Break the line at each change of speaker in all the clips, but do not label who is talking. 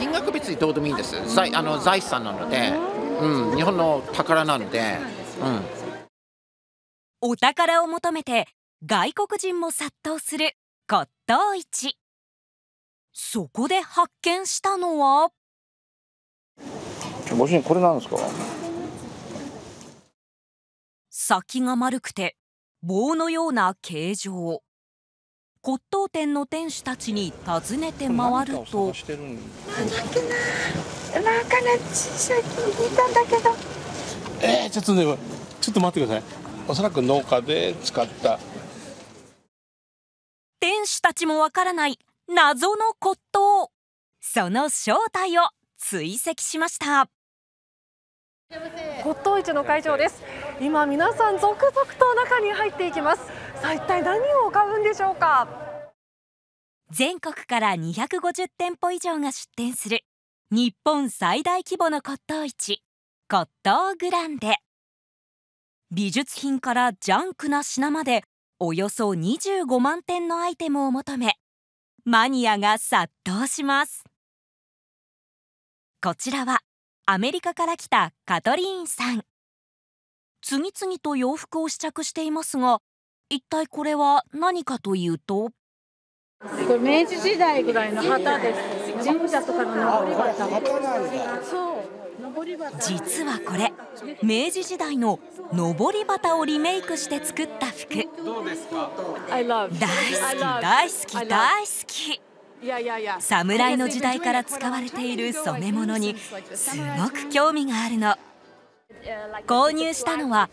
金額別にどうでもいいんです財あの財産なので、うん、日本の宝なので、うん、お宝を求めて外国人も殺到する骨董市そこで発見したのはご主人これなんですか先が丸くて棒のような形状骨董店の店主たちに尋ねて回るとなんだけななんかね小聞いたんだけどえー、ちょっとねちょっと待ってくださいおそらく農家で使った店主たちもわからない謎の骨董その正体を追跡しました骨董市の会場です今皆さん続々と中に入っていきますさあ一体何を買うんでしょうか全国から250店舗以上が出店する日本最大規模の骨董市骨董グランデ美術品からジャンクな品までおよそ25万点のアイテムを求めマニアが殺到しますこちらはアメリカから来たカトリーンさん次々と洋服を試着していますが一体これは何かというと明治時代ぐらいの旗です。神社とかの登り旗。実はこれ明治時代のぼり旗をリメイクして作った服大好き大好き大好き侍の時代から使われている染め物にすごく興味があるの。
購入したのは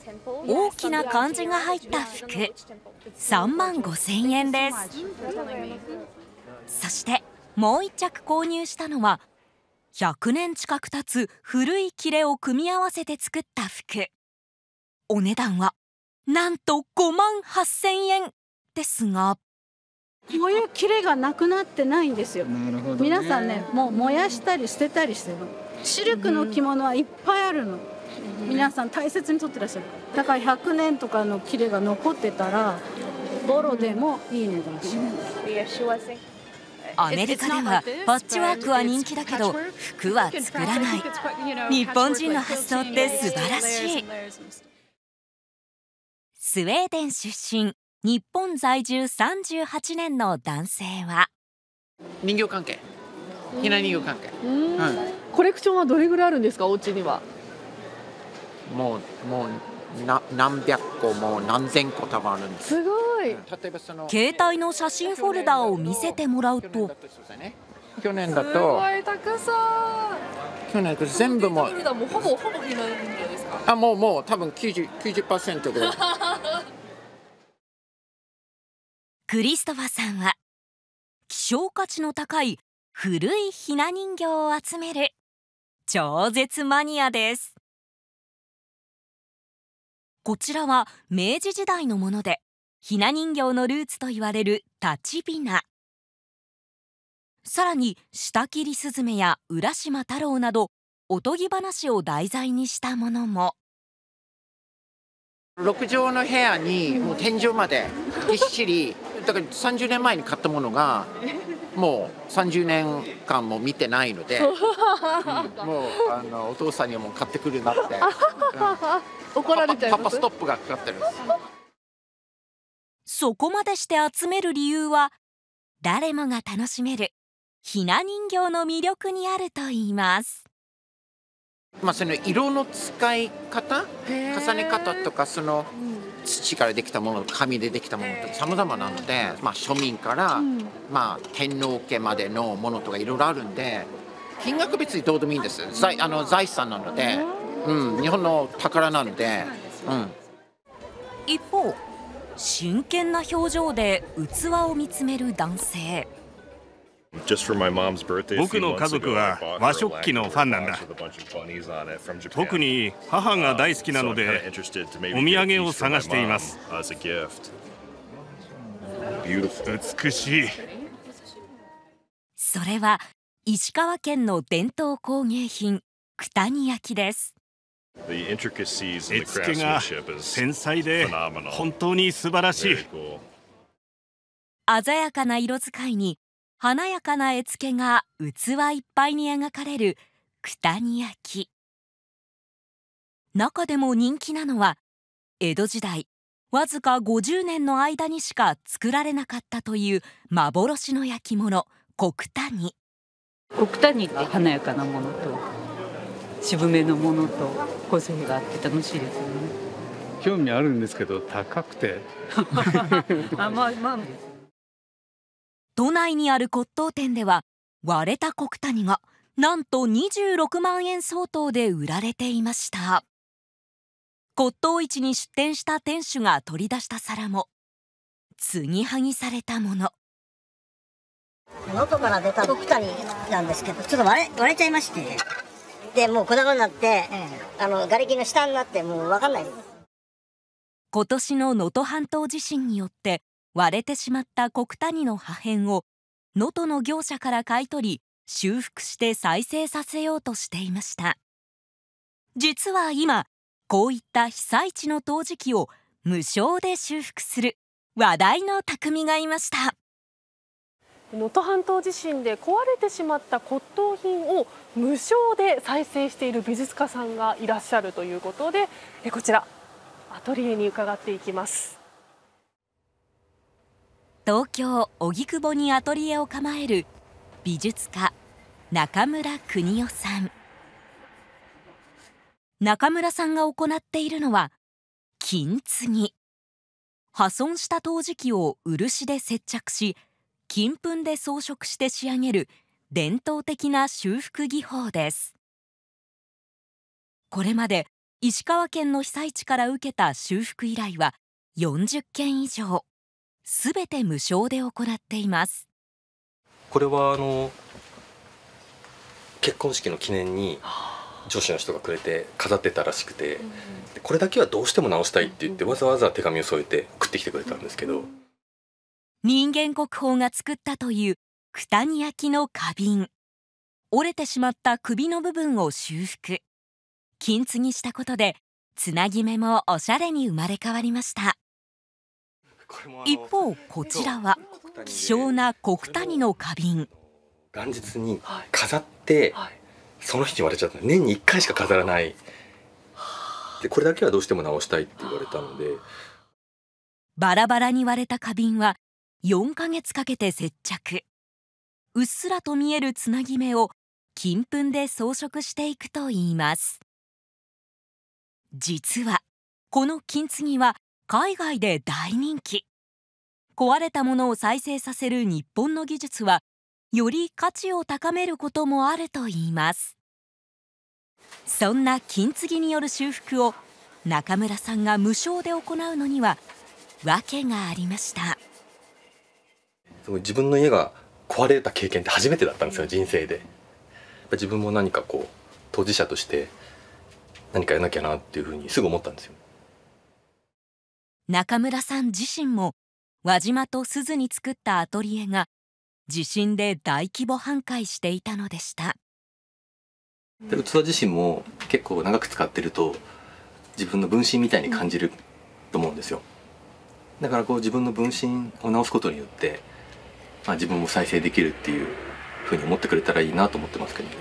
大きな漢字が入った服
3万5千円ですそしてもう一着購入したのは100年近く経つ古い切れを組み合わせて作った服お値段はなんと5万8千円ですがこういう切れがなくなってないんですよ、ね、皆さんねもう燃やしたり捨てたりしてるシルクの着物はいっぱいあるの、皆さん大切にとってらっしゃるだから100年とかのキレが残ってたらボロでもいいねしアメリカではパッチワークは人気だけど服は作らない日本人の発想って素晴らしいスウェーデン出身日本在住38年の男性は人形関係ひな人形関係、うん、コレクションはどれぐらいあるんですかお家にはもうもうな何百個も何千個多分あるんですすごい携帯の写真フォルダを見せてもらうと去年だとたくさん。去年全部もほぼほぼあもうもう多分90 90%ぐらい クリストファーさんは希少価値の高い古いひな人形を集める超絶マニアですこちらは明治時代のものでひな人形のルーツといわれる立ちさらに下切りすずめや浦島太郎などおとぎ話を題材にしたものも6畳の部屋にもう天井までぎっしりだから30年前に買ったものがもう30年間も見てないので、うん、もうあのお父さんにも買ってくるなって、う ん怒られちゃいパパストップがかかってるんですそこまでして集める理由は誰もが楽しめるひな人形の魅力にあるといいますまあ、その色の使い方重ね方とかその土からできたもの紙でできたものとか様々なので、まあ、庶民から、まあ、天皇家までのものとかいろいろあるんで金額別にどうでもいいんです財あの財産なので。うん、日本の宝なんで。うん、一方、真剣な表情で器を見つめる男性。僕の家族は和食器のファンなんだ特に母が大好きなのでお土産を探しています美しいそれは石川県の伝統工芸品九谷焼です絵付けが繊細で本当に素晴らしい鮮やかな色使いに華やかな絵付けが器いっぱいに描かれる九谷焼中でも人気なのは江戸時代わずか50年の間にしか作られなかったという幻の焼き物黒谷黒谷って華やかなものと渋めのものと個性があって楽しいですよね興味あるんですけど高くて あ、まあまあ、都内にある骨董店では割れた黒谷がなんと26万円相当で売られていました骨董市に出店した店主が取り出した皿も継ぎはぎされたもの中から出た黒谷なんですけどちょっと割れ割れちゃいましてってもう粉々になって、うん、あの瓦礫の下になってもう分かんないです今年の能登半島地震によって割れてしまった国谷の破片を能登の業者から買い取り修復して再生させようとしていました実は今こういった被災地の陶磁器を無償で修復する話題の匠がいました能登半島地震で壊れてしまった骨董品を無償で再生している美術家さんがいらっしゃるということでこちらアトリエに伺っていきます東京荻窪にアトリエを構える美術家中村邦夫さん中村さんが行っているのは金継ぎ破損した陶磁器を漆で接着し金粉で装飾して仕上げる伝統的な修復技法です。これまで石川県の被災地から受けた修復依頼は40件以上すべて無償で行っています。これはあの結婚式の記念に上司の人がくれて飾ってたらしくて、これだけはどうしても直したいって言ってわざわざ手紙を添えて送ってきてくれたんですけど。人間国宝が作ったという九谷焼の花瓶折れてしまった首の部分を修復金継ぎしたことでつなぎ目もおしゃれに生まれ変わりました一方こちらは希少な国谷の花瓶元日に飾って、はいはい、その日に割れちゃった年に1回しか飾らないでこれだけはどうしても直したいって言われたのでバラバラに割れた花瓶は4ヶ月かけて接着うっすらと見えるつなぎ目を金粉で装飾していくといいます実はこの金継ぎは海外で大人気壊れたものを再生させる日本の技術はより価値を高めることもあるといいますそんな金継ぎによる修復を中村さんが無償で行うのには訳がありました。自分の家が壊れた経験って初めてだったんですよ人生で自分も何かこう当事者として何かやらなきゃなっていうふうにすぐ思ったんですよ中村さん自身も輪島と鈴に作ったアトリエが地震で大規模半壊していたのでしたで器自身も結構長く使ってると自分の分身みたいに感じると思うんですよだからこう自分の分身を直すことによってまあ、自分も再生できるっていうふうに思ってくれたらいいなと思ってますけどね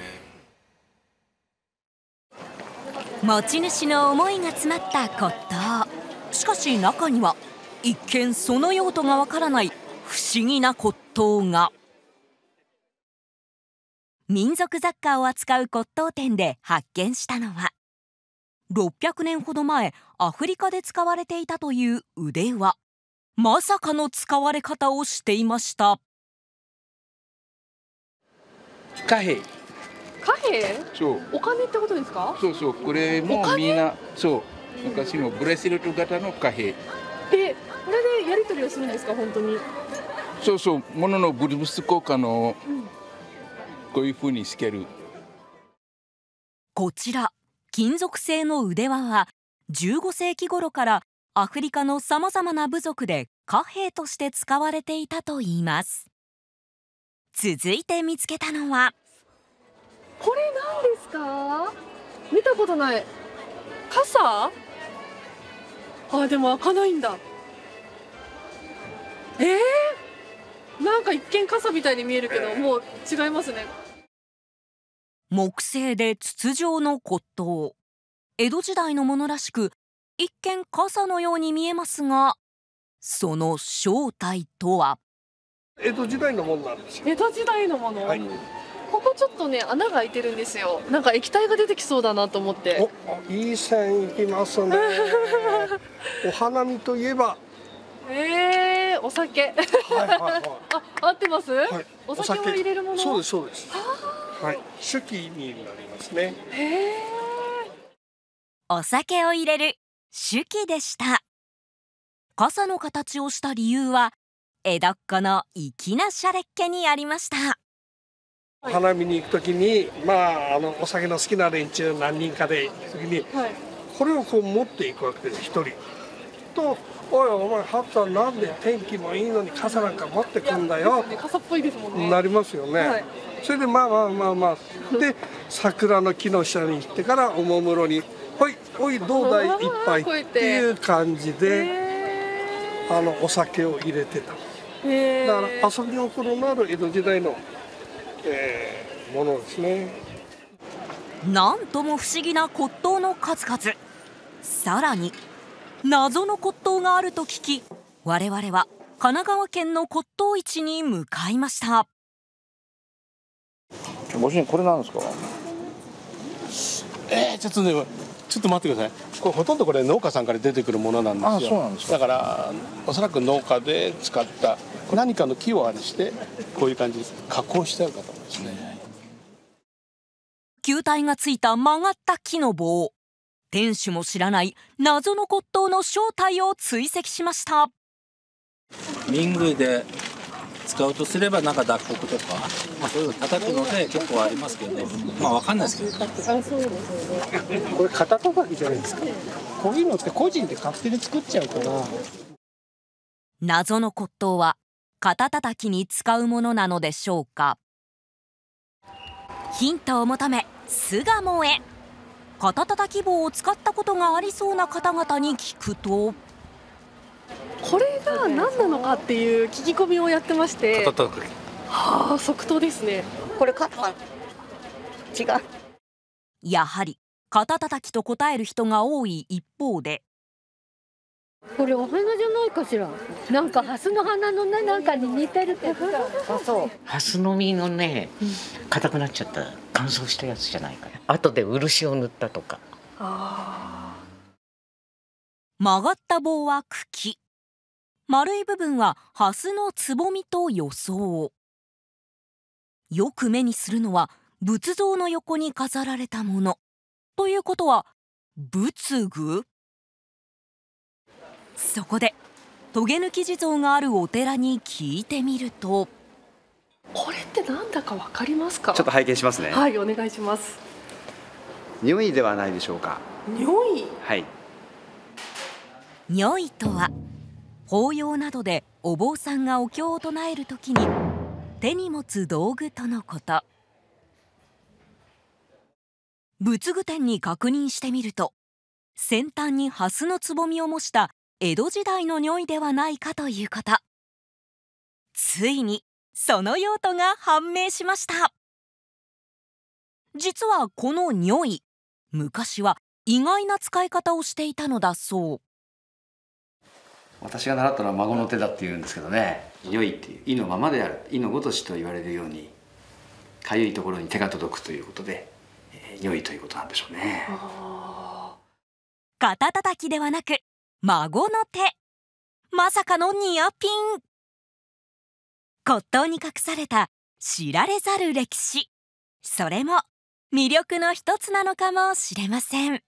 持ち主の思いが詰まった骨董しかし中には一見その用途がわからない不思議な骨董が民族雑貨を扱う骨董店で発見したのは600年ほど前アフリカで使われていたという腕輪まさかの使われ方をしていました。貨幣貨幣そうお金ってことですかそうそうこれもみんなそう昔のブレスレット型の貨幣でこれでやり取りをするんですか本当にそうそうもののブル交ス効果の。こういうふうにしけるこちら金属製の腕輪は15世紀頃からアフリカのさまざまな部族で貨幣として使われていたといいます。続いて見つけたのはこれ何ですか見たことない傘あでも開かないんだえー、なんか一見傘みたいに見えるけどもう違いますね木製で筒状の骨董江戸時代のものらしく一見傘のように見えますがその正体とは江戸時代のものなんですよ。江戸時代のもの。はい、ここちょっとね穴が開いてるんですよ。なんか液体が出てきそうだなと思って。おいい線いきますね。お花見といえば。ええー、お酒。はいはいはい、あ合ってます、はい、お酒を入れるもの。そうですそうです。はい。酒器になりますね。お酒を入れる酒器でした。傘の形をした理由は江戸っ子の粋なシャレっ気にありました花見に行くときに、まあ、あのお酒の好きな連中何人かで時に、はい、これをこう持っていくわけです一人。と「おいお前ハッタなんで天気もいいのに傘なんか持ってくんだよ」ね、傘っぽいですもんねなりますよね、はい、それでまあまあまあまあ で桜の木の下に行ってからおもむろに「ほいおいどうだいいっぱい」っていう感じであのお酒を入れてた。だから遊び心のある江戸時代の、えー、ものですねなんとも不思議な骨董の数々さらに謎の骨董があると聞き我々は神奈川県の骨董市に向かいましたご主人これなんですかえー、ちょっとねちょっと待ってくださいこれほとんどこれ農家さんから出てくるものなんですよあそうなんですかだからおそらく農家で使った何かの木をあれしてこういう感じで加工してあるかと思いますね球体がついた曲がった木の棒店主も知らない謎の骨董の正体を追跡しました民具で使うとすればなんか脱穀とか、まあ、そういうの叩くので結構ありますけどまあわかんないですけど、ね、これ型とかじゃないですかこういうのって個人で勝手に作っちゃうから謎の骨董は肩たたきに使うものなのでしょうかヒントを求め巣鴨へ肩たたき棒を使ったことがありそうな方々に聞くと。なのかっていう聞き込みをやってましてはあ即答ですねこれ肩が違うやはり肩たたきと答える人が多い一方でこれお花じゃないかしら。なんか蓮の花のね、なんかに似てるけど。あ、そう。蓮の実のね、硬くなっちゃった、乾燥したやつじゃないかな。後で漆を塗ったとか。ああ。曲がった棒は茎。丸い部分はハスのつぼみと予想よく目にするのは仏像の横に飾られたものということは仏具そこでトゲ抜き地蔵があるお寺に聞いてみるとこれってなんだかわかりますかちょっと拝見しますねはいお願いします匂いではないでしょうか匂いはい匂いとは法要などでお坊さんがお経を唱える時に手に持つ道具とのこと仏具店に確認してみると先端に蓮のつぼみを模した江戸時代の匂いではないかということついにその用途が判明しました実はこの匂い昔は意外な使い方をしていたのだそう私が習ったのは孫の手だって言うんですけどね良いっていう意のままである意のごとしと言われるようにかゆいところに手が届くということで、えー、良いということなんでしょうね肩たたきではなく孫の手まさかのニアピン骨董に隠された知られざる歴史それも魅力の一つなのかもしれません